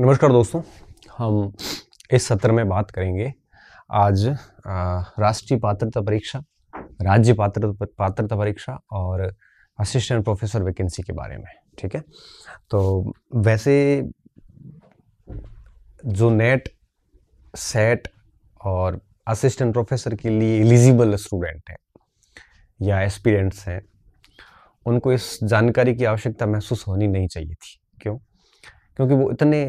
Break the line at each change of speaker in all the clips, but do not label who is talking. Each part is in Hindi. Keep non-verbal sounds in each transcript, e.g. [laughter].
नमस्कार दोस्तों हम इस सत्र में बात करेंगे आज राष्ट्रीय पात्रता परीक्षा राज्य पात्र पात्रता परीक्षा और असिस्टेंट प्रोफेसर वैकेंसी के बारे में ठीक है तो वैसे जो नेट सेट और असिस्टेंट प्रोफेसर के लिए एलिजिबल स्टूडेंट हैं या एस्पिरेंट्स हैं उनको इस जानकारी की आवश्यकता महसूस होनी नहीं चाहिए थी क्यों क्योंकि वो इतने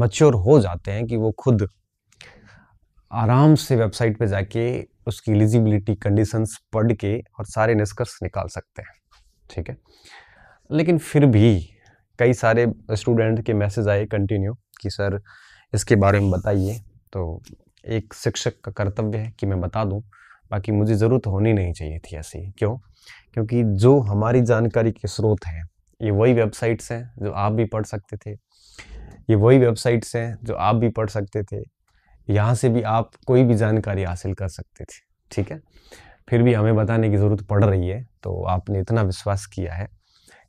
मच्योर हो जाते हैं कि वो खुद आराम से वेबसाइट पे जाके उसकी एलिजिबिलिटी कंडीशंस पढ़ के और सारे निष्कर्ष निकाल सकते हैं ठीक है लेकिन फिर भी कई सारे स्टूडेंट के मैसेज आए कंटिन्यू कि सर इसके बारे में बताइए तो एक शिक्षक का कर्तव्य है कि मैं बता दूं बाकी मुझे ज़रूरत होनी नहीं चाहिए थी ऐसी क्यों क्योंकि जो हमारी जानकारी के स्रोत हैं ये वही वेबसाइट्स हैं जो आप भी पढ़ सकते थे ये वही वेबसाइट्स हैं जो आप भी पढ़ सकते थे यहाँ से भी आप कोई भी जानकारी हासिल कर सकते थे ठीक है फिर भी हमें बताने की ज़रूरत पड़ रही है तो आपने इतना विश्वास किया है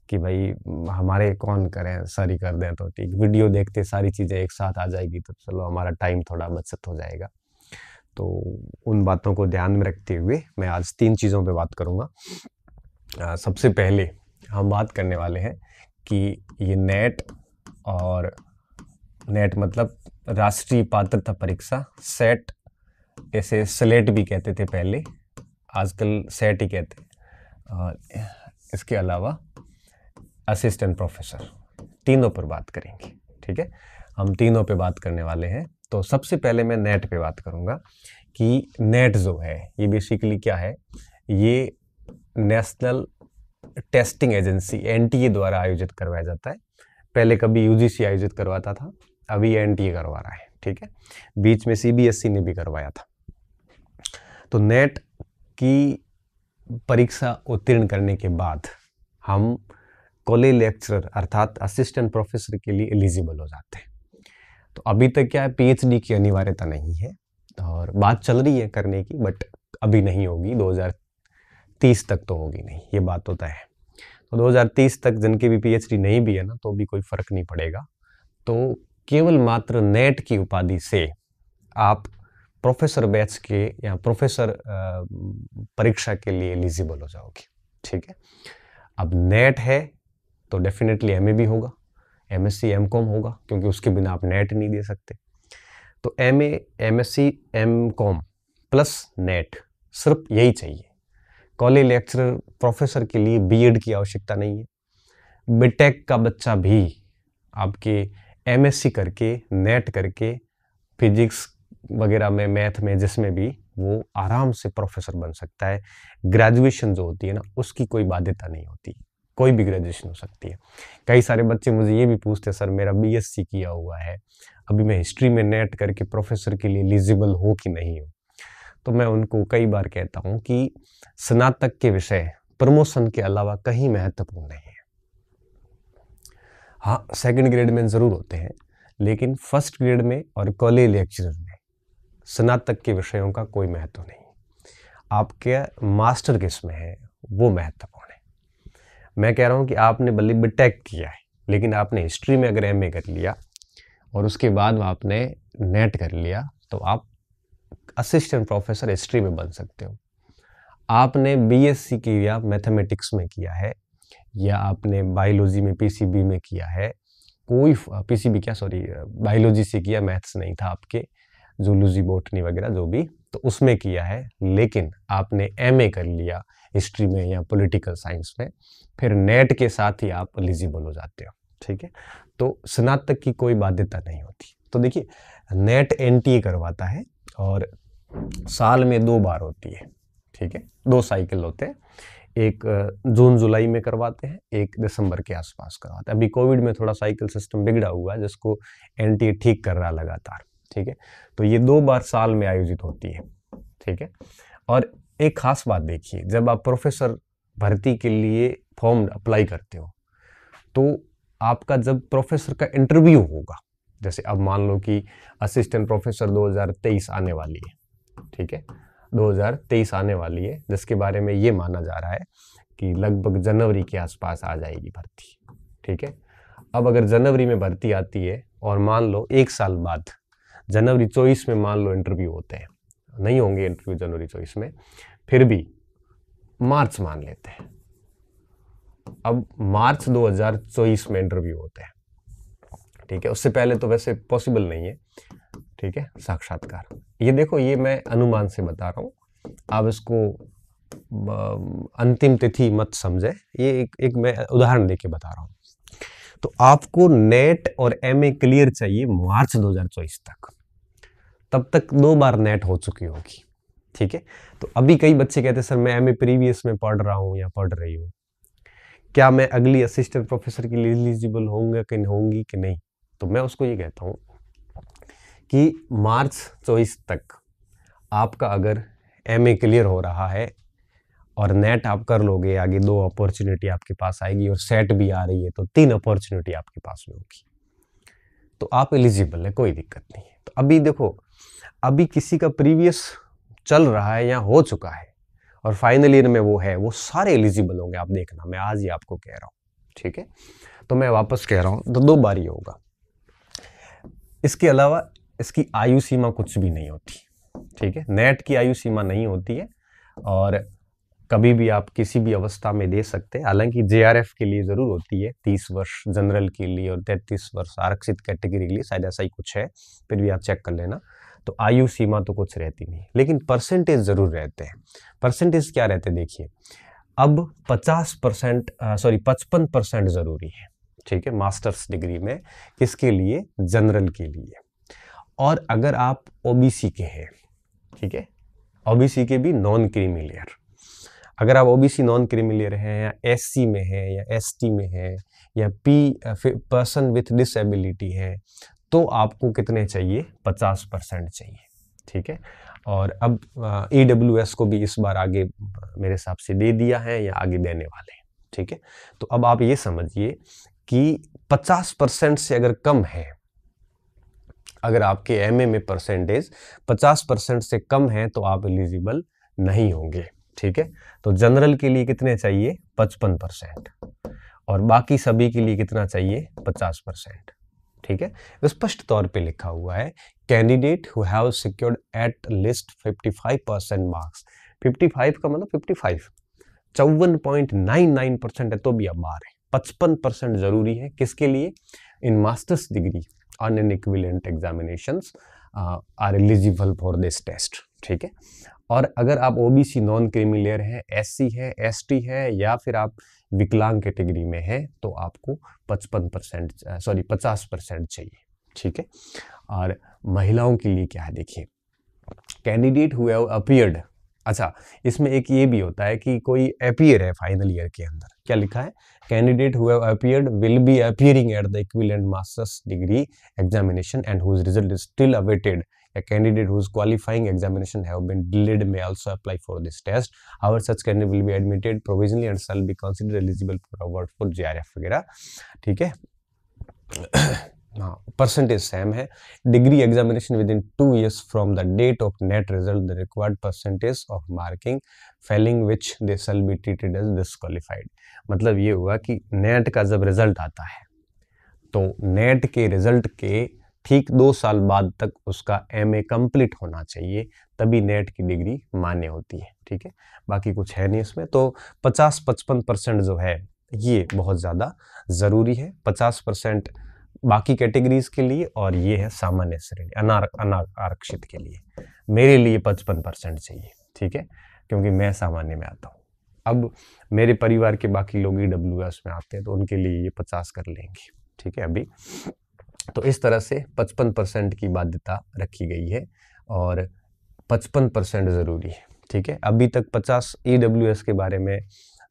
कि भाई हमारे कौन करें सारी कर दें तो ठीक वीडियो देखते सारी चीज़ें एक साथ आ जाएगी तो चलो हमारा टाइम थोड़ा बचत हो जाएगा तो उन बातों को ध्यान में रखते हुए मैं आज तीन चीज़ों पे बात करूँगा सबसे पहले हम बात करने वाले हैं कि ये नेट और नेट मतलब राष्ट्रीय पात्रता परीक्षा सेट ऐसे स्लेट भी कहते थे पहले आजकल सेट ही कहते और इसके अलावा असिस्टेंट प्रोफेसर तीनों पर बात करेंगे ठीक है हम तीनों पे बात करने वाले हैं तो सबसे पहले मैं नेट पे बात करूँगा कि नेट जो है ये बेसिकली क्या है ये नेशनल टेस्टिंग एजेंसी एन द्वारा आयोजित करवाया जाता है पहले कभी यू आयोजित करवाता था अभी एन करवा रहा है ठीक है बीच में सी e ने भी करवाया था तो नेट की परीक्षा उत्तीर्ण करने के बाद हम कॉलेज लेक्चरर अर्थात असिस्टेंट प्रोफेसर के लिए एलिजिबल हो जाते हैं तो अभी तक क्या है पीएचडी की अनिवार्यता नहीं है और बात चल रही है करने की बट अभी नहीं होगी 2030 तक तो होगी नहीं ये बात तो तय है तो 2030 तक जिनके भी पीएचडी नहीं भी है ना तो भी कोई फ़र्क नहीं पड़ेगा तो केवल मात्र नेट की उपाधि से आप प्रोफेसर बैच के या प्रोफेसर परीक्षा के लिए एलिजिबल हो जाओगे ठीक है अब नेट है तो डेफिनेटली एम भी होगा एम एस होगा क्योंकि उसके बिना आप नेट नहीं दे सकते तो M A M plus NET सिर्फ यही चाहिए कॉलेज लेक्चरर प्रोफेसर के लिए बीएड की आवश्यकता नहीं है बीटेक का बच्चा भी आपके एमएससी करके नेट करके फिजिक्स वगैरह में मैथ में जिसमें भी वो आराम से प्रोफेसर बन सकता है ग्रेजुएशन जो होती है ना उसकी कोई बाध्यता नहीं होती कोई भी ग्रेजुएशन हो सकती है कई सारे बच्चे मुझे ये भी पूछते हैं सर मेरा बीएससी किया हुआ है अभी मैं हिस्ट्री में नेट करके प्रोफेसर के लिए एलिजिबल हूँ कि नहीं हूँ तो मैं उनको कई बार कहता हूँ कि स्नातक के विषय प्रमोशन के अलावा कहीं महत्वपूर्ण नहीं है हाँ सेकंड ग्रेड में ज़रूर होते हैं लेकिन फर्स्ट ग्रेड में और कॉलेज लेक्चर में स्नातक के विषयों का कोई महत्व नहीं आपके मास्टर किस में है वो महत्वपूर्ण है मैं कह रहा हूँ कि आपने बल्ले बिटेक किया है लेकिन आपने हिस्ट्री में अगर एम कर लिया और उसके बाद आपने नेट कर लिया तो आप असिस्टेंट प्रोफेसर हिस्ट्री में बन सकते हो आपने बीएससी किया मैथमेटिक्स में किया है या आपने बायोलॉजी में पीसीबी में किया है कोई पीसीबी क्या सॉरी बायोलॉजी से किया मैथ्स नहीं था आपके जूलॉजी बोटनी वगैरह जो भी तो उसमें किया है लेकिन आपने एम कर लिया हिस्ट्री में या पोलिटिकल साइंस में फिर नेट के साथ ही आप एलिजिबल हो जाते हो ठीक है तो स्नातक की कोई बाध्यता नहीं होती तो देखिए नेट एन करवाता है और साल में दो बार होती है ठीक है दो साइकिल होते हैं एक जून जुलाई में करवाते हैं एक दिसंबर के आसपास करवाते हैं अभी कोविड में थोड़ा साइकिल सिस्टम बिगड़ा हुआ है जिसको एन ठीक कर रहा लगातार ठीक है तो ये दो बार साल में आयोजित होती है ठीक है और एक खास बात देखिए जब आप प्रोफेसर भर्ती के लिए फॉर्म अप्लाई करते हो तो आपका जब प्रोफेसर का इंटरव्यू होगा जैसे अब मान लो कि असिस्टेंट प्रोफेसर 2023 आने वाली है ठीक है 2023 आने वाली है जिसके बारे में ये माना जा रहा है कि लगभग जनवरी के आसपास आ जाएगी भर्ती ठीक है अब अगर जनवरी में भर्ती आती है और मान लो एक साल बाद जनवरी चौबीस में मान लो इंटरव्यू होते हैं नहीं होंगे इंटरव्यू जनवरी चौबीस में फिर भी मार्च मान लेते हैं अब मार्च 2024 में इंटरव्यू होते हैं ठीक है उससे पहले तो वैसे पॉसिबल नहीं है ठीक है साक्षात्कार ये देखो ये मैं अनुमान से बता रहा हूँ आप इसको अंतिम तिथि मत समझे ये एक एक मैं उदाहरण देके बता रहा हूँ तो आपको नेट और एम ए क्लियर चाहिए मार्च 2024 तक तब तक दो बार नेट हो चुकी होगी ठीक है तो अभी कई बच्चे कहते हैं सर मैं एम ए प्रीवियस में पढ़ रहा हूँ या पढ़ रही हूँ क्या मैं अगली असिस्टेंट प्रोफेसर के लिए एलिजिबल होंगे कि होंगी कि नहीं तो मैं उसको ये कहता हूँ कि मार्च चौबीस तक आपका अगर एम क्लियर हो रहा है और नेट आप कर लोगे आगे दो अपॉर्चुनिटी आपके पास आएगी और सेट भी आ रही है तो तीन अपॉर्चुनिटी आपके पास में होगी तो आप एलिजिबल है कोई दिक्कत नहीं तो अभी देखो अभी किसी का प्रीवियस चल रहा है या हो चुका है और फाइनल ईयर में वो है वो सारे एलिजिबल होंगे आप देखना मैं आज ही आपको कह रहा हूँ ठीक है तो मैं वापस कह रहा हूँ तो दो बार ही होगा इसके अलावा इसकी आयु सीमा कुछ भी नहीं होती ठीक है नेट की आयु सीमा नहीं होती है और कभी भी आप किसी भी अवस्था में दे सकते हैं हालांकि जे के लिए ज़रूर होती है तीस वर्ष जनरल के लिए और तैंतीस वर्ष आरक्षित कैटेगरी के लिए शायद ऐसा ही कुछ है फिर भी आप चेक कर लेना तो आयु सीमा तो कुछ रहती नहीं लेकिन परसेंटेज ज़रूर रहते हैं परसेंटेज क्या रहते हैं देखिए अब पचास परसेंट सॉरी पचपन परसेंट ज़रूरी है ठीक है मास्टर्स डिग्री में किसके लिए जनरल के लिए और अगर आप ओबीसी के हैं ठीक है ओबीसी के भी नॉन क्रीमी लेयर अगर आप ओबीसी नॉन क्रीमी लेयर हैं या एससी में हैं या एसटी में हैं या पी पर्सन विथ डिसेबिलिटी है तो आपको कितने चाहिए पचास परसेंट चाहिए ठीक है और अब ई डब्ल्यू एस को भी इस बार आगे मेरे हिसाब से दे दिया है या आगे देने वाले हैं ठीक है तो अब आप ये समझिए कि 50 परसेंट से अगर कम है अगर आपके एम में परसेंटेज 50 परसेंट से कम है तो आप एलिजिबल नहीं होंगे ठीक है तो जनरल के लिए कितने चाहिए 55 परसेंट और बाकी सभी के लिए कितना चाहिए 50 परसेंट ठीक है तो स्पष्ट तौर पे लिखा हुआ है candidate who have secured at least 55 percent marks 55 का मतलब 55 फाइव परसेंट है तो भी अब बार है पचपन परसेंट जरूरी है किसके लिए इन masters degree on an equivalent examinations uh, are eligible ठीक है और अगर आप O B C non creamy layer हैं एस सी है एस टी है या फिर आप विकलांग कैटेगरी में हैं तो आपको पचपन परसेंट सॉरी uh, पचास परसेंट चाहिए ठीक है और महिलाओं के लिए क्या है देखिए कैंडिडेट हुए अपियर्ड अच्छा इसमें एक ये भी होता है कि कोई अपियर है फाइनल ईयर के अंदर क्या लिखा है candidate who appeared will be appearing at the equivalent masters degree examination and whose result is still awaited a candidate whose qualifying examination have been delayed may also apply for this test. However, such candidate will be admitted provisionally and shall be considered eligible for award for GRF वगैरह ठीक है हाँ परसेंटेज सेम है degree examination within two years from the date of NET result the required percentage of marking failing which they shall be treated as disqualified मतलब ये हुआ कि नेट का जब रिजल्ट आता है तो नेट के रिजल्ट के ठीक दो साल बाद तक उसका एम ए कम्प्लीट होना चाहिए तभी नेट की डिग्री मान्य होती है ठीक है बाकी कुछ है नहीं इसमें तो पचास पचपन परसेंट जो है ये बहुत ज़्यादा ज़रूरी है पचास परसेंट बाकी कैटेगरीज के लिए और ये है सामान्य श्रेणी आरक्षित के लिए मेरे लिए पचपन परसेंट चाहिए ठीक है क्योंकि मैं सामान्य में आता हूँ अब मेरे परिवार के बाकी लोग ई डब्ल्यू एस में आते हैं तो उनके लिए ये पचास कर लेंगे ठीक है अभी तो इस तरह से पचपन परसेंट की बाध्यता रखी गई है और पचपन परसेंट ज़रूरी है ठीक है अभी तक पचास ई डब्ल्यू एस के बारे में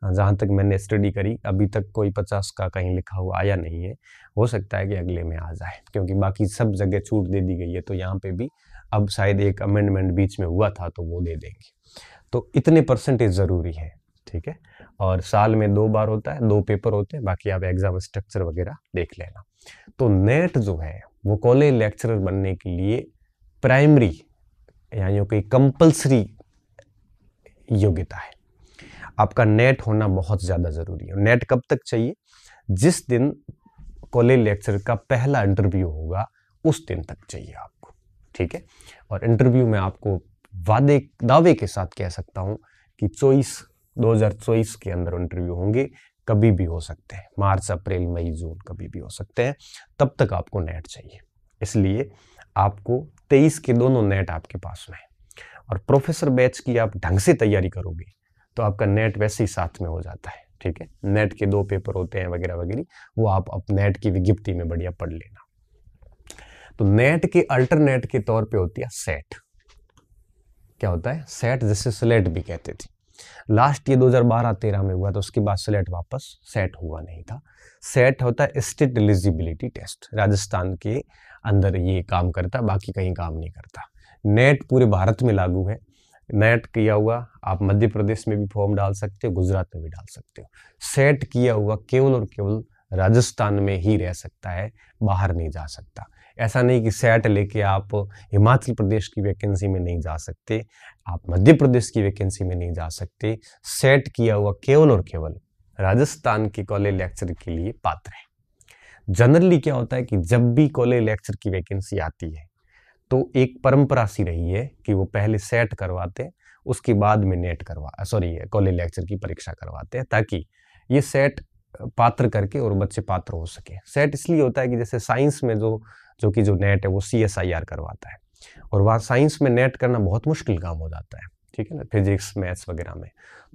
हाँ, जहाँ तक मैंने स्टडी करी अभी तक कोई पचास का कहीं लिखा हुआ आया नहीं है हो सकता है कि अगले में आ जाए क्योंकि बाकी सब जगह छूट दे दी गई है तो यहाँ पे भी अब शायद एक अमेंडमेंट बीच में हुआ था तो वो दे देंगे तो इतने परसेंटेज ज़रूरी है ठीक है और साल में दो बार होता है दो पेपर होते हैं बाकी आप एग्ज़ाम स्ट्रक्चर वगैरह देख लेना तो नेट जो है वो कॉलेज लेक्चरर बनने के लिए प्राइमरी यानी कि कंपल्सरी योग्यता है आपका नेट होना बहुत ज़्यादा ज़रूरी है नेट कब तक चाहिए जिस दिन कॉलेज लेक्चर का पहला इंटरव्यू होगा उस दिन तक चाहिए आपको ठीक है और इंटरव्यू में आपको वादे दावे के साथ कह सकता हूँ कि चौबीस चौबीस के अंदर इंटरव्यू होंगे कभी भी हो सकते हैं मार्च अप्रैल मई जून कभी भी हो सकते हैं तब तक आपको नेट चाहिए इसलिए आपको 23 के दोनों नेट आपके पास में है और प्रोफेसर बैच की आप ढंग से तैयारी करोगे तो आपका नेट वैसे ही साथ में हो जाता है ठीक है नेट के दो पेपर होते हैं वगैरह वगैरह वो आप नेट की विज्ञप्ति में बढ़िया पढ़ लेना तो नेट के अल्टरनेट के तौर पे होती है सेट क्या होता है सेट जिसे स्लेट भी कहते थे लास्ट ये 2012-13 में हुआ तो उसके बाद स्लेट वापस सेट हुआ नहीं था सेट होता है स्टेट एलिजिबिलिटी टेस्ट राजस्थान के अंदर ये काम करता बाकी कहीं काम नहीं करता नेट पूरे भारत में लागू है नेट किया हुआ आप मध्य प्रदेश में भी फॉर्म डाल सकते हो गुजरात में भी डाल सकते हो सेट किया हुआ केवल और केवल राजस्थान में ही रह सकता है बाहर नहीं जा सकता ऐसा नहीं कि सेट लेके आप हिमाचल प्रदेश की वैकेंसी में नहीं जा सकते आप मध्य प्रदेश की वैकेंसी में नहीं जा सकते सेट किया हुआ केवल और केवल राजस्थान के कॉलेज लेक्चर के लिए पात्र है जनरली क्या होता है कि जब भी कॉलेज लेक्चर की वैकेंसी आती है तो एक परंपरा सी रही है कि वो पहले सेट करवाते हैं उसके बाद में नेट करवा सॉरी कॉलेज लेक्चर की परीक्षा करवाते हैं ताकि ये सेट पात्र करके और बच्चे पात्र हो सके सेट इसलिए होता है कि जैसे साइंस में जो जो कि जो नेट है वो सी एस आई आर करवाता है और वहाँ साइंस में नेट करना बहुत मुश्किल काम हो जाता है ठीक है ना फिजिक्स मैथ्स वगैरह में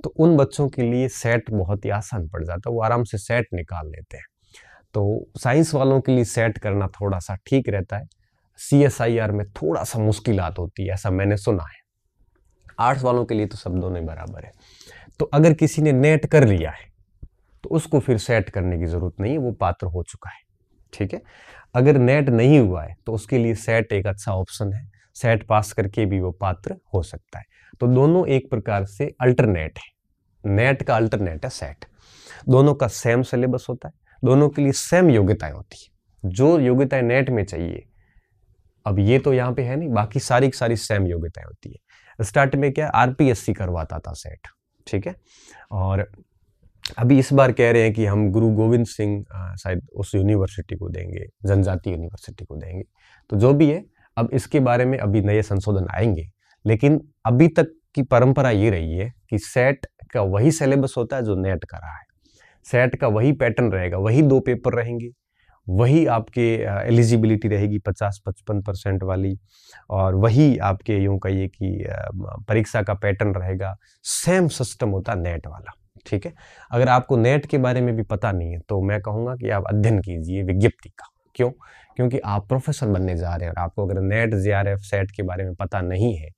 तो उन बच्चों के लिए सेट बहुत ही आसान पड़ जाता है वो आराम से सेट निकाल लेते हैं तो साइंस वालों के लिए सेट करना थोड़ा सा ठीक रहता है सी एस आई आर में थोड़ा सा मुश्किल होती है ऐसा मैंने सुना है आर्ट्स वालों के लिए तो सब दोनों बराबर है तो अगर किसी ने नेट कर लिया है तो उसको फिर सेट करने की ज़रूरत नहीं है वो पात्र हो चुका है ठीक है अगर नेट नहीं हुआ है तो उसके लिए सेट एक अच्छा ऑप्शन है सेट पास करके भी वो पात्र हो सकता है तो दोनों एक प्रकार से अल्टरनेट है नेट का अल्टरनेट है सेट दोनों का सेम सिलेबस होता है दोनों के लिए सेम योग्यताएं होती है जो योग्यताएं नेट में चाहिए अब ये तो यहाँ पे है नहीं बाकी सारी की सारी सेम योग्यताएं होती है स्टार्ट में क्या आरपीएससी करवाता था सेट ठीक है और अभी इस बार कह रहे हैं कि हम गुरु गोविंद सिंह शायद उस यूनिवर्सिटी को देंगे जनजाति यूनिवर्सिटी को देंगे तो जो भी है अब इसके बारे में अभी नए संशोधन आएंगे लेकिन अभी तक की परंपरा ये रही है कि सेट का वही सिलेबस होता है जो नेट का रहा है सेट का वही पैटर्न रहेगा वही दो पेपर रहेंगे वही आपके एलिजिबिलिटी रहेगी पचास पचपन परसेंट वाली और वही आपके यूँ कहिए कि परीक्षा का पैटर्न रहेगा सेम सिस्टम होता नेट वाला ठीक है अगर आपको नेट के बारे में भी पता नहीं है तो मैं कहूँगा कि आप अध्ययन कीजिए विज्ञप्ति का क्यों क्योंकि आप प्रोफेसर बनने जा रहे हैं और आपको अगर NET J R F SET के बारे में पता नहीं है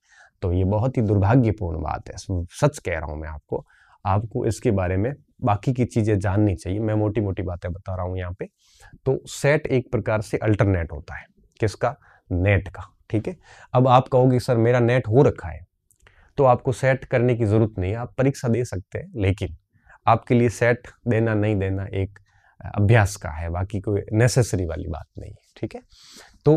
तो ये बहुत ही दुर्भाग्यपूर्ण बात है सच कह रहा हूँ मैं आपको आपको इसके बारे में बाकी की चीज़ें जाननी चाहिए मैं मोटी मोटी बातें बता रहा हूँ यहाँ पे तो सेट एक प्रकार से अल्टरनेट होता है किसका नेट का ठीक है अब आप कहोगे सर मेरा नेट हो रखा है तो आपको सेट करने की ज़रूरत नहीं है आप परीक्षा दे सकते हैं लेकिन आपके लिए सेट देना नहीं देना एक अभ्यास का है बाकी कोई नेसेसरी वाली बात नहीं है ठीक है तो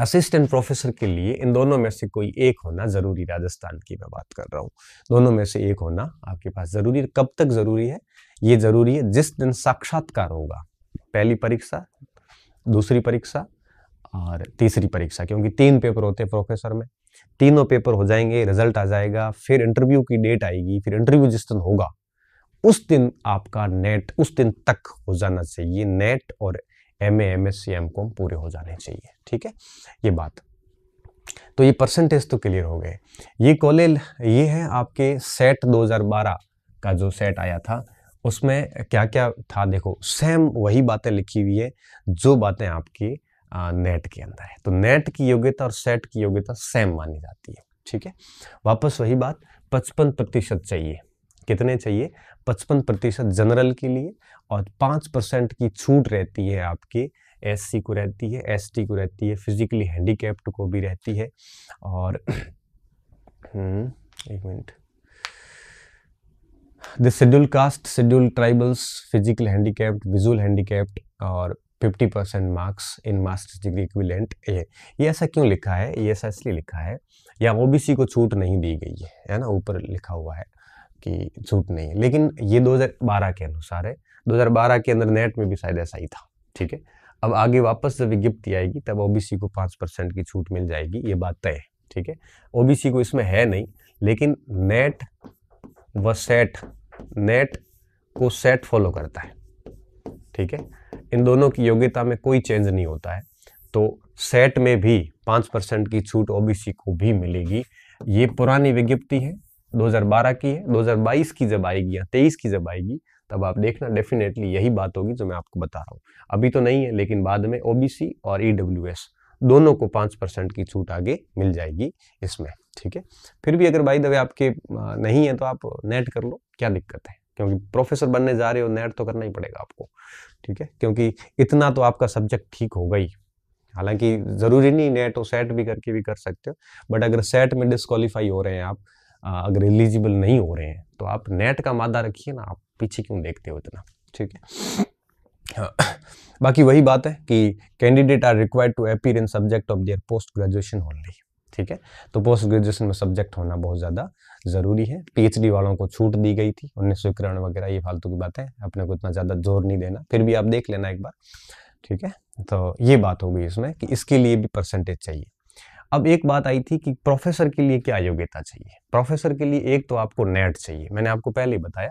असिस्टेंट प्रोफेसर के लिए इन दोनों में से कोई एक होना ज़रूरी राजस्थान की मैं बात कर रहा हूँ दोनों में से एक होना आपके पास ज़रूरी कब तक ज़रूरी है ये ज़रूरी है जिस दिन साक्षात्कार होगा पहली परीक्षा दूसरी परीक्षा और तीसरी परीक्षा क्योंकि तीन पेपर होते हैं प्रोफेसर में तीनों पेपर हो जाएंगे रिजल्ट आ जाएगा फिर इंटरव्यू की डेट आएगी फिर इंटरव्यू जिस दिन होगा उस दिन आपका नेट उस दिन तक हो जाना चाहिए नेट और M A M S C M com पूरे हो जाने चाहिए ठीक है ये बात तो ये परसेंटेज तो क्लियर हो गए ये कॉलेज ये है आपके सेट 2012 का जो सेट आया था उसमें क्या क्या था देखो सेम वही बातें लिखी हुई है जो बातें आपकी नेट के अंदर है तो नेट की योग्यता और सेट की योग्यता सेम मानी जाती है ठीक है वापस वही बात पचपन प्रतिशत चाहिए कितने चाहिए पचपन प्रतिशत जनरल के लिए और पाँच परसेंट की छूट रहती है आपके एस को रहती है एस को रहती है फिजिकली हैंडीकेप्ड को भी रहती है और [clears throat] हम्म, एक minute the schedule caste schedule tribals physical handicapped visual handicapped और 50 percent marks in masters degree equivalent ये ये ऐसा क्यों लिखा है ये ऐसा इसलिए लिखा है या ओबीसी को छूट नहीं दी गई है है ना ऊपर लिखा हुआ है की छूट नहीं है लेकिन ये 2012 के अनुसार है 2012 के अंदर नेट में भी शायद ऐसा ही था ठीक है अब आगे वापस जब विज्ञप्ति आएगी तब ओबीसी को पाँच परसेंट की छूट मिल जाएगी ये बात तय है ठीक है ओबीसी को इसमें है नहीं लेकिन नेट व सेट नेट को सेट फॉलो करता है ठीक है इन दोनों की योग्यता में कोई चेंज नहीं होता है तो सेट में भी पाँच परसेंट की छूट ओबीसी को भी मिलेगी ये पुरानी विज्ञप्ति है 2012 की है 2022 की जब आएगी या 23 की जब आएगी तब आप देखना डेफिनेटली यही बात होगी जो मैं आपको बता रहा हूँ अभी तो नहीं है लेकिन बाद में ओबीसी और ई e दोनों को पाँच परसेंट की छूट आगे मिल जाएगी इसमें ठीक है फिर भी अगर बाई दवे आपके नहीं है तो आप नेट कर लो क्या दिक्कत है क्योंकि प्रोफेसर बनने जा रहे हो नेट तो करना ही पड़ेगा आपको ठीक है क्योंकि इतना तो आपका सब्जेक्ट ठीक होगा ही हालांकि ज़रूरी नहीं नेट हो सेट भी करके भी कर सकते हो बट अगर सेट में डिस्कालीफाई हो रहे हैं आप अगर एलिजिबल नहीं हो रहे हैं तो आप नेट का मादा रखिए ना आप पीछे क्यों देखते हो इतना ठीक है हाँ। बाकी वही बात है कि candidate are required to appear in subject of their post graduation only ठीक है तो पोस्ट ग्रेजुएशन में सब्जेक्ट होना बहुत ज़्यादा ज़रूरी है पीएचडी वालों को छूट दी गई थी उन्नीस सौ इक्यावन वगैरह ये फालतू की बातें अपने को इतना ज़्यादा जोर नहीं देना फिर भी आप देख लेना एक बार ठीक है तो ये बात हो गई इसमें कि इसके लिए भी परसेंटेज चाहिए अब एक बात आई थी कि प्रोफेसर के लिए क्या योग्यता चाहिए प्रोफेसर के लिए एक तो आपको नेट चाहिए मैंने आपको पहले ही बताया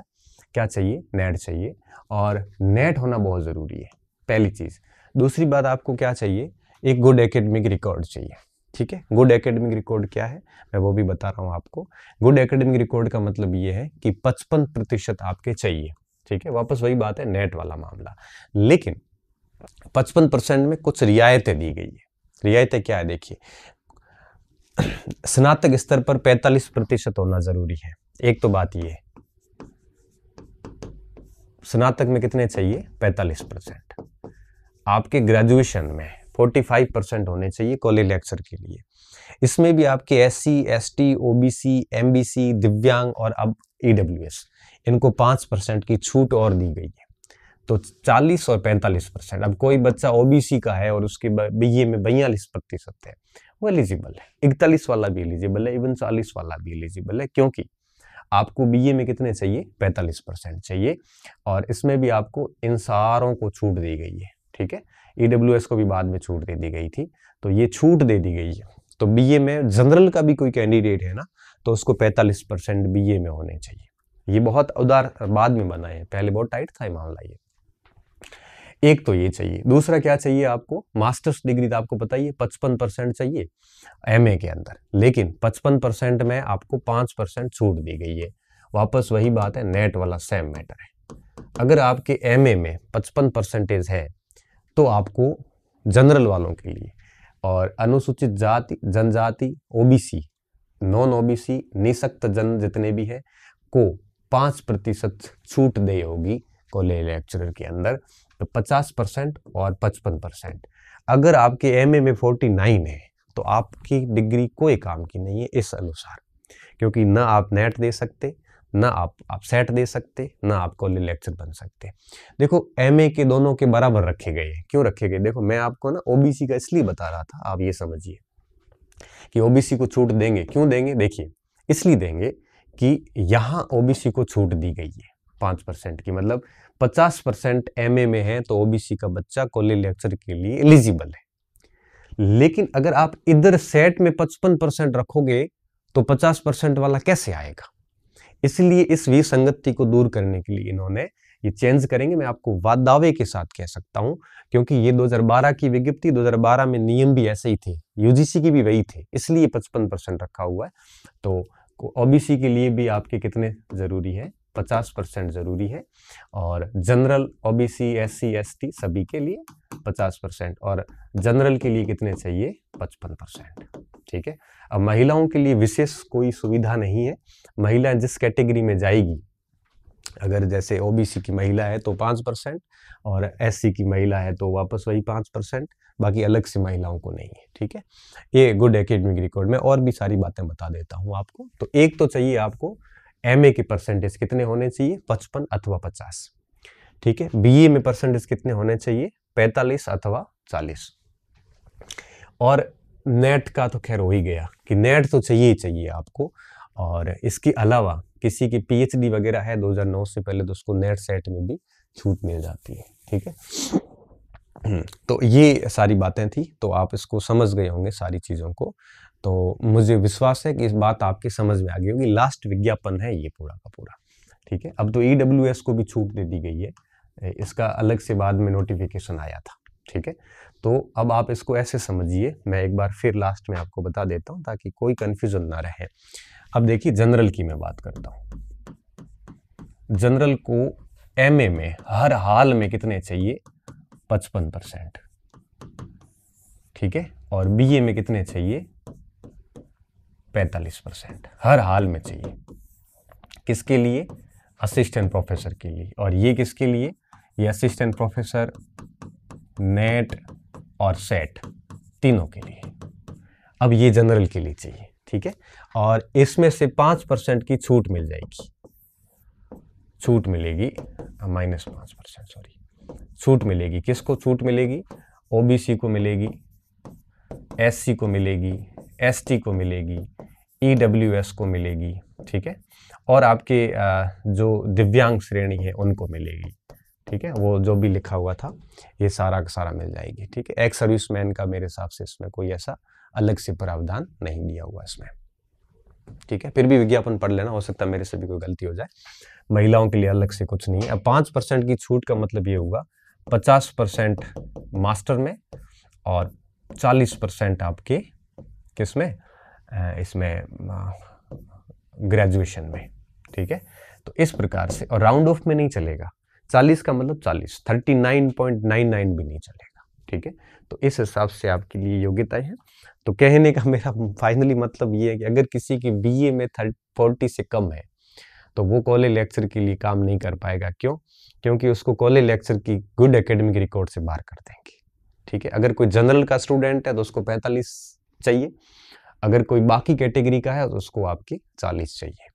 क्या चाहिए नेट चाहिए और नेट होना बहुत ज़रूरी है पहली चीज़ दूसरी बात आपको क्या चाहिए एक गुड एकेडमिक रिकॉर्ड चाहिए ठीक है गुड एकेडमिक रिकॉर्ड क्या है मैं वो भी बता रहा हूँ आपको गुड एकेडमिक रिकॉर्ड का मतलब ये है कि पचपन प्रतिशत आपके चाहिए ठीक है वापस वही बात है नेट वाला मामला लेकिन पचपन परसेंट में कुछ रियायतें दी गई है रियायतें क्या है देखिए स्नातक स्तर पर 45 प्रतिशत होना जरूरी है एक तो बात यह स्नातक में कितने चाहिए 45 परसेंट आपके ग्रेजुएशन में 45 परसेंट होने चाहिए कॉलेज लेक्चर के लिए इसमें भी आपके S C S T O M B C दिव्यांग और अब ईडब्ल्यू एस इनको पांच परसेंट की छूट और दी गई है तो 40 और 45 परसेंट अब कोई बच्चा ओबीसी का है और उसके बी ए में बयालीस प्रतिशत है वो एलिजिबल है इकतालीस वाला भी एलिजिबल है इवन चालीस वाला भी एलिजिबल है क्योंकि आपको बीए में कितने चाहिए 45 परसेंट चाहिए और इसमें भी आपको इन सारों को छूट दी गई है ठीक है ई को भी बाद में छूट दे दी गई थी तो ये छूट दे दी गई है तो बीए में जनरल का भी कोई कैंडिडेट है ना तो उसको 45 परसेंट बी में होने चाहिए ये बहुत उदार बाद में बना है पहले बहुत टाइट था ये मामला ये एक तो ये चाहिए दूसरा क्या चाहिए आपको मास्टर्स डिग्री तो आपको बताइए पचपन परसेंट चाहिए एमए के अंदर लेकिन पचपन परसेंट में आपको पांच परसेंट छूट दी गई है वापस वही बात है नेट वाला सेम मैटर है अगर आपके एमए में पचपन परसेंटेज है तो आपको जनरल वालों के लिए और अनुसूचित जाति जनजाति ओबीसी नॉन ओबीसी निशक्त जन जितने भी है को पांच प्रतिशत छूट दे होगी कॉलेज लेक्चरर के अंदर तो पचास परसेंट और पचपन परसेंट अगर आपके एम में फोर्टी नाइन है तो आपकी डिग्री कोई काम की नहीं है इस अनुसार क्योंकि ना आप नेट दे सकते ना आप आप सेट दे सकते ना आप कॉलेज लेक्चर बन सकते देखो एम के दोनों के बराबर रखे गए हैं क्यों रखे गए देखो मैं आपको ना ओबीसी का इसलिए बता रहा था आप ये समझिए कि ओबीसी को छूट देंगे क्यों देंगे देखिए इसलिए देंगे कि यहाँ ओबीसी को छूट दी गई है पाँच परसेंट की मतलब पचास परसेंट एम में है तो ओबीसी का बच्चा कॉलेज लेक्चर के लिए एलिजिबल है लेकिन अगर आप इधर सेट में पचपन परसेंट रखोगे तो पचास परसेंट वाला कैसे आएगा इसलिए इस विसंगति को दूर करने के लिए इन्होंने ये चेंज करेंगे मैं आपको वादावे के साथ कह सकता हूँ क्योंकि ये 2012 की विज्ञप्ति 2012 में नियम भी ऐसे ही थे यूजीसी की भी वही थे इसलिए 55 परसेंट रखा हुआ है तो ओबीसी के लिए भी आपके कितने ज़रूरी है पचास परसेंट ज़रूरी है और जनरल ओबीसी एससी एसटी सभी के लिए पचास परसेंट और जनरल के लिए कितने चाहिए पचपन परसेंट ठीक है अब महिलाओं के लिए विशेष कोई सुविधा नहीं है महिला जिस कैटेगरी में जाएगी अगर जैसे ओबीसी की महिला है तो पाँच परसेंट और एससी की महिला है तो वापस वही पाँच परसेंट बाकी अलग से महिलाओं को नहीं है ठीक है ये गुड एकेडमिक रिकॉर्ड में और भी सारी बातें बता देता हूँ आपको तो एक तो चाहिए आपको एम के परसेंटेज कितने होने चाहिए पचपन अथवा पचास ठीक है बीए में परसेंटेज कितने होने चाहिए पैंतालीस अथवा चालीस और नेट का तो खैर हो ही गया कि नेट तो चाहिए ही चाहिए आपको और इसके अलावा किसी की पीएचडी वगैरह है 2009 से पहले तो उसको नेट सेट में भी छूट मिल जाती है ठीक है हम्म, तो ये सारी बातें थी तो आप इसको समझ गए होंगे सारी चीज़ों को तो मुझे विश्वास है कि इस बात आपके समझ में आ गई होगी लास्ट विज्ञापन है ये पूरा का पूरा ठीक है अब तो ई e को भी छूट दे दी गई है इसका अलग से बाद में नोटिफिकेशन आया था ठीक है तो अब आप इसको ऐसे समझिए मैं एक बार फिर लास्ट में आपको बता देता हूं ताकि कोई कंफ्यूजन ना रहे अब देखिए जनरल की मैं बात करता हूं जनरल को एमए में हर हाल में कितने चाहिए पचपन परसेंट ठीक है और बीए में कितने चाहिए पैंतालीस परसेंट हर हाल में चाहिए किसके लिए असिस्टेंट प्रोफेसर के लिए और ये किसके लिए ये असिस्टेंट प्रोफेसर नेट और सेट तीनों के लिए अब ये जनरल के लिए चाहिए ठीक है और इसमें से पाँच परसेंट की छूट मिल जाएगी छूट मिलेगी माइनस पाँच परसेंट सॉरी छूट मिलेगी किसको छूट मिलेगी ओबीसी को मिलेगी एससी को मिलेगी एस को मिलेगी ई e को मिलेगी ठीक है और आपके जो दिव्यांग श्रेणी है उनको मिलेगी ठीक है वो जो भी लिखा हुआ था ये सारा का सारा मिल जाएगी ठीक है एक्स सर्विस मैन का मेरे हिसाब से इसमें कोई ऐसा अलग से प्रावधान नहीं दिया हुआ इसमें ठीक है फिर भी विज्ञापन पढ़ लेना हो सकता है मेरे से भी कोई गलती हो जाए महिलाओं के लिए अलग से कुछ नहीं है अब पाँच परसेंट की छूट का मतलब ये होगा पचास परसेंट मास्टर में और चालीस परसेंट आपके किसमें इसमें ग्रेजुएशन में ठीक है तो इस प्रकार से और राउंड ऑफ में नहीं चलेगा चालीस का मतलब चालीस thirty nine point nine nine भी नहीं चलेगा ठीक है तो इस हिसाब से आपके लिए योग्यताएं हैं तो कहने का मेरा फाइनली मतलब ये है कि अगर किसी की बी में थर्ट फोर्टी से कम है तो वो कॉलेज लेक्चर के लिए काम नहीं कर पाएगा क्यों क्योंकि उसको कॉलेज लेक्चर की गुड एकेडमिक रिकॉर्ड से बाहर कर देंगे ठीक है अगर कोई जनरल का स्टूडेंट है तो उसको पैंतालीस चाहिए अगर कोई बाकी कैटेगरी का है तो उसको आपके चालीस चाहिए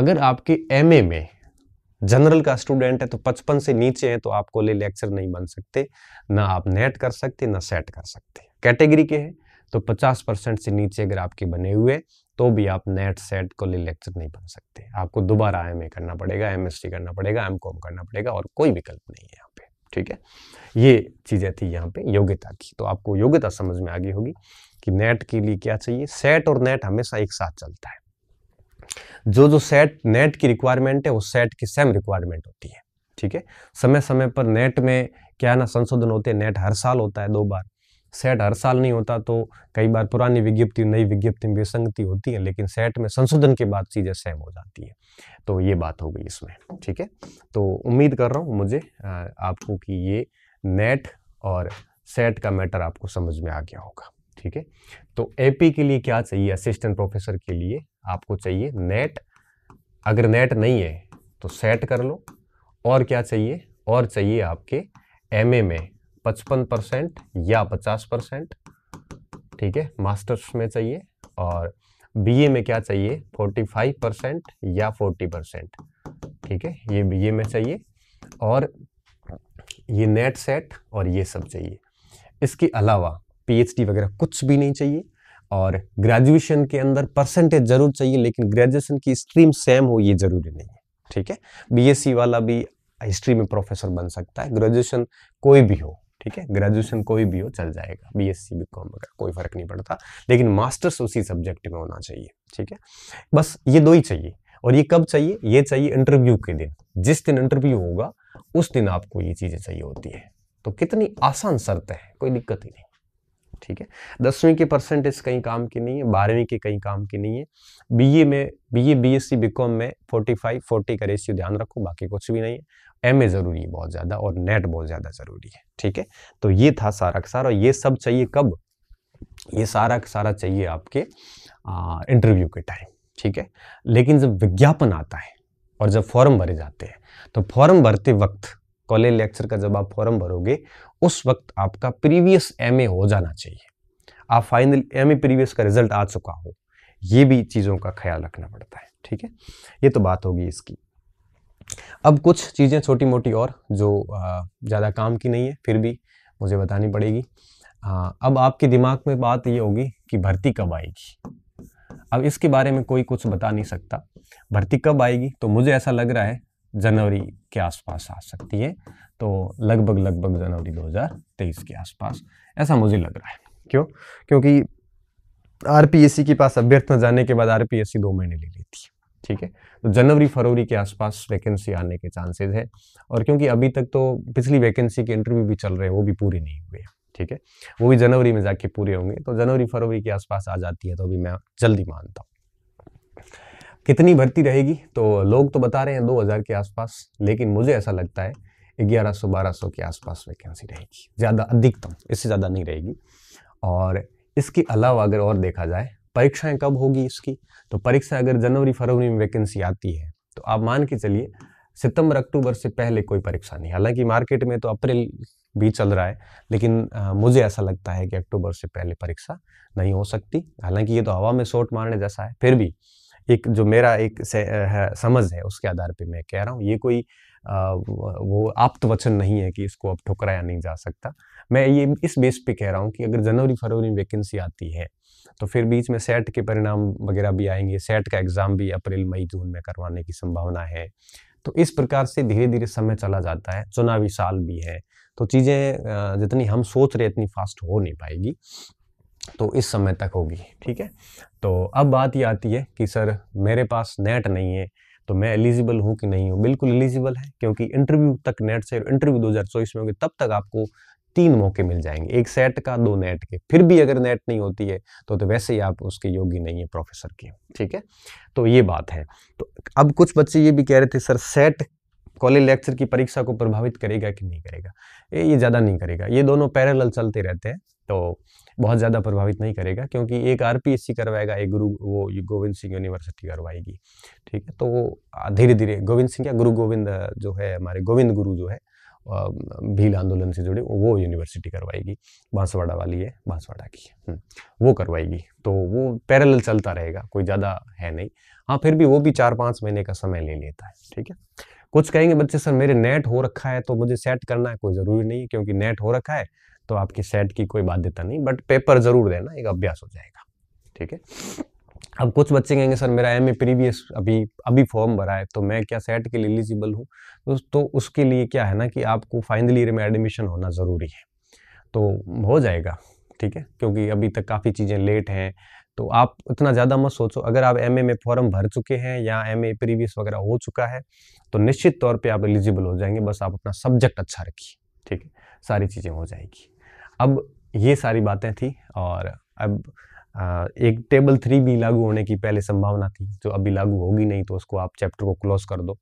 अगर आपके एम में जनरल का स्टूडेंट है तो पचपन से नीचे है तो आपको ले लेक्चर नहीं बन सकते ना आप नेट कर सकते ना सेट कर सकते कैटेगरी के हैं तो 50 परसेंट से नीचे अगर आपके बने हुए तो भी आप नेट सेट को ले लेक्चर नहीं बन सकते आपको दोबारा एम करना पड़ेगा एम करना पड़ेगा एम करना पड़ेगा और कोई विकल्प नहीं है यहाँ पे ठीक है ये चीज़ें थी यहाँ पे योग्यता की तो आपको योग्यता समझ में आ गई होगी कि नेट के लिए क्या चाहिए सेट और नेट हमेशा एक साथ चलता है जो जो सेट नेट की रिक्वायरमेंट है वो सेट की सेम रिक्वायरमेंट होती है ठीक है समय समय पर नेट में क्या ना संशोधन होते हैं नेट हर साल होता है दो बार सेट हर साल नहीं होता तो कई बार पुरानी विज्ञप्ति नई विज्ञप्ति में विसंगति होती है लेकिन सेट में संशोधन के बाद चीज़ें सेम हो जाती है तो ये बात हो गई इसमें ठीक है तो उम्मीद कर रहा हूँ मुझे आपको कि ये नेट और सेट का मैटर आपको समझ में आ गया होगा ठीक है तो एपी के लिए क्या चाहिए असिस्टेंट प्रोफेसर के लिए आपको चाहिए नेट अगर नेट नहीं है तो सेट कर लो और क्या चाहिए और चाहिए आपके एमए में पचपन परसेंट या पचास परसेंट ठीक है मास्टर्स में चाहिए और बीए में क्या चाहिए फोर्टी फाइव परसेंट या फोर्टी परसेंट ठीक है ये बीए में चाहिए और ये नेट सेट और ये सब चाहिए इसके अलावा पीएचडी वगैरह कुछ भी नहीं चाहिए और ग्रेजुएशन के अंदर परसेंटेज जरूर चाहिए लेकिन ग्रेजुएशन की स्ट्रीम सेम हो ये जरूरी नहीं है ठीक है बीएससी वाला भी हिस्ट्री में प्रोफेसर बन सकता है ग्रेजुएशन कोई भी हो ठीक है ग्रेजुएशन कोई भी हो चल जाएगा B S C B com वगैरह कोई फर्क नहीं पड़ता लेकिन मास्टर्स उसी सब्जेक्ट में होना चाहिए ठीक है बस ये दो ही चाहिए और ये कब चाहिए ये चाहिए इंटरव्यू के दिन जिस दिन इंटरव्यू होगा उस दिन आपको ये चीज़ें चाहिए होती है तो कितनी आसान शर्त है कोई दिक्कत ही नहीं ठीक है दसवीं के परसेंटेज कहीं काम की नहीं है बारहवीं के कहीं काम की नहीं है बीए में बीए बीएससी बीकॉम में 45 40 का रेशियो ध्यान रखो बाकी कुछ भी नहीं है एमए ज़रूरी है बहुत ज़्यादा और नेट बहुत ज़्यादा ज़रूरी है ठीक है तो ये था सारा का सारा और ये सब चाहिए कब ये सारा का सारा चाहिए आपके इंटरव्यू के टाइम ठीक है लेकिन जब विज्ञापन आता है और जब फॉर्म भरे जाते हैं तो फॉर्म भरते वक्त कॉलेज लेक्चर का जब आप फॉर्म भरोगे उस वक्त आपका प्रीवियस एम हो जाना चाहिए आप फाइनल एम प्रीवियस का रिजल्ट आ चुका हो ये भी चीज़ों का ख्याल रखना पड़ता है ठीक है ये तो बात होगी इसकी अब कुछ चीज़ें छोटी मोटी और जो ज़्यादा काम की नहीं है फिर भी मुझे बतानी पड़ेगी आ, अब आपके दिमाग में बात ये होगी कि भर्ती कब आएगी अब इसके बारे में कोई कुछ बता नहीं सकता भर्ती कब आएगी तो मुझे ऐसा लग रहा है जनवरी के आसपास आ सकती है तो लगभग लगभग जनवरी 2023 के आसपास ऐसा मुझे लग रहा है क्यों क्योंकि आर के पास अभ्यर्थना जाने के बाद आर पी दो महीने ले लेती है ठीक है तो जनवरी फरवरी के आसपास वैकेंसी आने के चांसेस है और क्योंकि अभी तक तो पिछली वैकेंसी के इंटरव्यू भी चल रहे हैं वो भी पूरे नहीं हुए ठीक है वो भी जनवरी में जाके पूरे होंगे तो जनवरी फरवरी के आसपास आ जाती है तो अभी मैं जल्दी मानता हूँ कितनी भर्ती रहेगी तो लोग तो बता रहे हैं 2000 के आसपास लेकिन मुझे ऐसा लगता है 1100-1200 के आसपास वैकेंसी रहेगी ज़्यादा अधिकतम इससे ज़्यादा नहीं रहेगी और इसके अलावा अगर और देखा जाए परीक्षाएं कब होगी इसकी तो परीक्षा अगर जनवरी फरवरी में वैकेंसी आती है तो आप मान के चलिए सितंबर अक्टूबर से पहले कोई परीक्षा नहीं हालांकि मार्केट में तो अप्रैल भी चल रहा है लेकिन आ, मुझे ऐसा लगता है कि अक्टूबर से पहले परीक्षा नहीं हो सकती हालांकि ये तो हवा में शोट मारने जैसा है फिर भी एक जो मेरा एक से, है, समझ है उसके आधार पे मैं कह रहा हूँ ये कोई आ, वो आप्त वचन नहीं है कि इसको अब ठुकराया नहीं जा सकता मैं ये इस बेस पे कह रहा हूँ कि अगर जनवरी फरवरी में वैकेंसी आती है तो फिर बीच में सेट के परिणाम वगैरह भी आएंगे सेट का एग्ज़ाम भी अप्रैल मई जून में करवाने की संभावना है तो इस प्रकार से धीरे धीरे समय चला जाता है चुनावी साल भी है तो चीज़ें जितनी हम सोच रहे इतनी फास्ट हो नहीं पाएगी तो इस समय तक होगी ठीक है तो अब बात ये आती है कि सर मेरे पास नेट नहीं है तो मैं एलिजिबल हूँ कि नहीं हूँ बिल्कुल एलिजिबल है क्योंकि इंटरव्यू तक नेट से इंटरव्यू 2024 में होगी तब तक आपको तीन मौके मिल जाएंगे एक सेट का दो नेट के फिर भी अगर नेट नहीं होती है तो, तो वैसे ही आप उसके योग्य नहीं है प्रोफेसर के ठीक है तो ये बात है तो अब कुछ बच्चे ये भी कह रहे थे सर सेट कॉलेज लेक्चर की परीक्षा को प्रभावित करेगा कि नहीं करेगा ये ज़्यादा नहीं करेगा ये दोनों पैरेलल चलते रहते हैं तो बहुत ज़्यादा प्रभावित नहीं करेगा क्योंकि एक आर करवाएगा एक गुरु वो गोविंद सिंह यूनिवर्सिटी करवाएगी ठीक है तो धीरे धीरे गोविंद सिंह या गुरु गोविंद जो है हमारे गोविंद गुरु जो है भील आंदोलन से जुड़े वो यूनिवर्सिटी करवाएगी बांसवाड़ा वाली है बांसवाड़ा की हम्म, वो करवाएगी तो वो पैरल चलता रहेगा कोई ज़्यादा है नहीं हाँ फिर भी वो भी चार पाँच महीने का समय ले लेता है ठीक है कुछ कहेंगे बच्चे सर मेरे नेट हो रखा है तो मुझे सेट करना है कोई ज़रूरी नहीं है क्योंकि नेट हो रखा है तो आपकी सेट की कोई बाध्यता नहीं बट पेपर ज़रूर देना एक अभ्यास हो जाएगा ठीक है अब कुछ बच्चे कहेंगे सर मेरा एम ए प्रीवियस अभी अभी फॉर्म भरा है तो मैं क्या सेट के लिए एलिजिबल हूँ तो, तो उसके लिए क्या है ना कि आपको फाइनल ईयर में एडमिशन होना ज़रूरी है तो हो जाएगा ठीक है क्योंकि अभी तक काफ़ी चीज़ें लेट हैं तो आप इतना ज़्यादा मत सोचो अगर आप एम में फॉर्म भर चुके हैं या एम ए प्रीवियस वगैरह हो चुका है तो निश्चित तौर पे आप एलिजिबल हो जाएंगे बस आप अपना सब्जेक्ट अच्छा रखिए ठीक है सारी चीज़ें हो जाएगी अब ये सारी बातें थी और अब एक टेबल थ्री भी लागू होने की पहले संभावना थी जो अभी लागू होगी नहीं तो उसको आप चैप्टर को क्लोज कर दो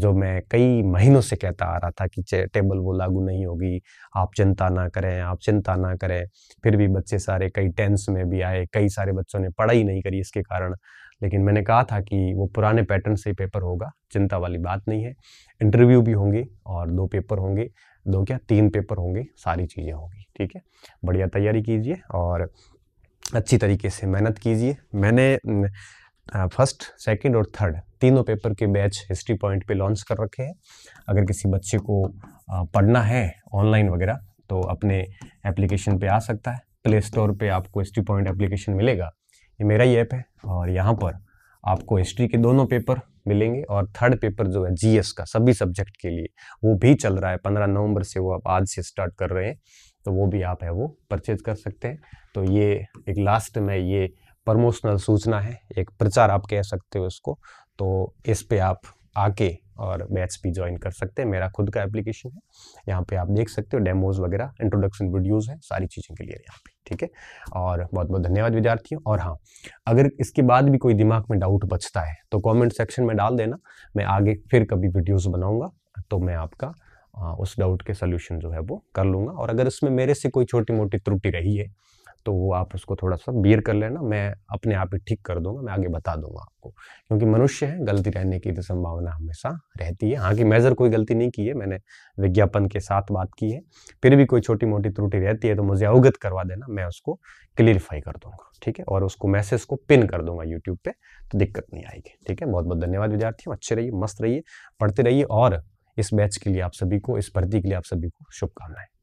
जो मैं कई महीनों से कहता आ रहा था कि टेबल वो लागू नहीं होगी आप चिंता ना करें आप चिंता ना करें फिर भी बच्चे सारे कई टेंस में भी आए कई सारे बच्चों ने पढ़ाई नहीं करी इसके कारण लेकिन मैंने कहा था कि वो पुराने पैटर्न से पेपर होगा चिंता वाली बात नहीं है इंटरव्यू भी होंगे और दो पेपर होंगे दो क्या तीन पेपर होंगे सारी चीज़ें होंगी ठीक है बढ़िया तैयारी कीजिए और अच्छी तरीके से मेहनत कीजिए मैंने फर्स्ट सेकंड और थर्ड तीनों पेपर के बैच हिस्ट्री पॉइंट पे लॉन्च कर रखे हैं अगर किसी बच्चे को पढ़ना है ऑनलाइन वगैरह तो अपने एप्लीकेशन पे आ सकता है प्ले स्टोर पे आपको हिस्ट्री पॉइंट एप्लीकेशन मिलेगा ये मेरा ही ऐप है और यहाँ पर आपको हिस्ट्री के दोनों पेपर मिलेंगे और थर्ड पेपर जो है जीएस का सभी सब्जेक्ट के लिए वो भी चल रहा है पंद्रह नवंबर से वो आप आज से स्टार्ट कर रहे हैं तो वो भी आप है वो परचेज कर सकते हैं तो ये एक लास्ट में ये प्रमोशनल सूचना है एक प्रचार आप कह सकते हो इसको तो इस पर आप आके और मैथ्स भी ज्वाइन कर सकते हैं मेरा खुद का एप्लीकेशन है यहाँ पे आप देख सकते हो डेमोज वगैरह इंट्रोडक्शन वीडियोज़ हैं सारी चीज़ें के लिए यहाँ पे ठीक है और बहुत बहुत धन्यवाद विद्यार्थियों और हाँ अगर इसके बाद भी कोई दिमाग में डाउट बचता है तो कॉमेंट सेक्शन में डाल देना मैं आगे फिर कभी वीडियोज़ बनाऊँगा तो मैं आपका उस डाउट के सोल्यूशन जो है वो कर लूँगा और अगर इसमें मेरे से कोई छोटी मोटी त्रुटि रही है तो वो आप उसको थोड़ा सा बीर कर लेना मैं अपने आप ही ठीक कर दूंगा मैं आगे बता दूंगा आपको क्योंकि मनुष्य है गलती रहने की तो संभावना हमेशा रहती है हाँ कि मेजर कोई गलती नहीं की है मैंने विज्ञापन के साथ बात की है फिर भी कोई छोटी मोटी त्रुटि रहती है तो मुझे अवगत करवा देना मैं उसको क्लियरिफाई कर दूंगा ठीक है और उसको मैसेज को पिन कर दूंगा यूट्यूब पर तो दिक्कत नहीं आएगी ठीक है बहुत बहुत धन्यवाद विद्यार्थियों अच्छे रहिए मस्त रहिए पढ़ते रहिए और इस बैच के लिए आप सभी को इस भर्ती के लिए आप सभी को शुभकामनाएं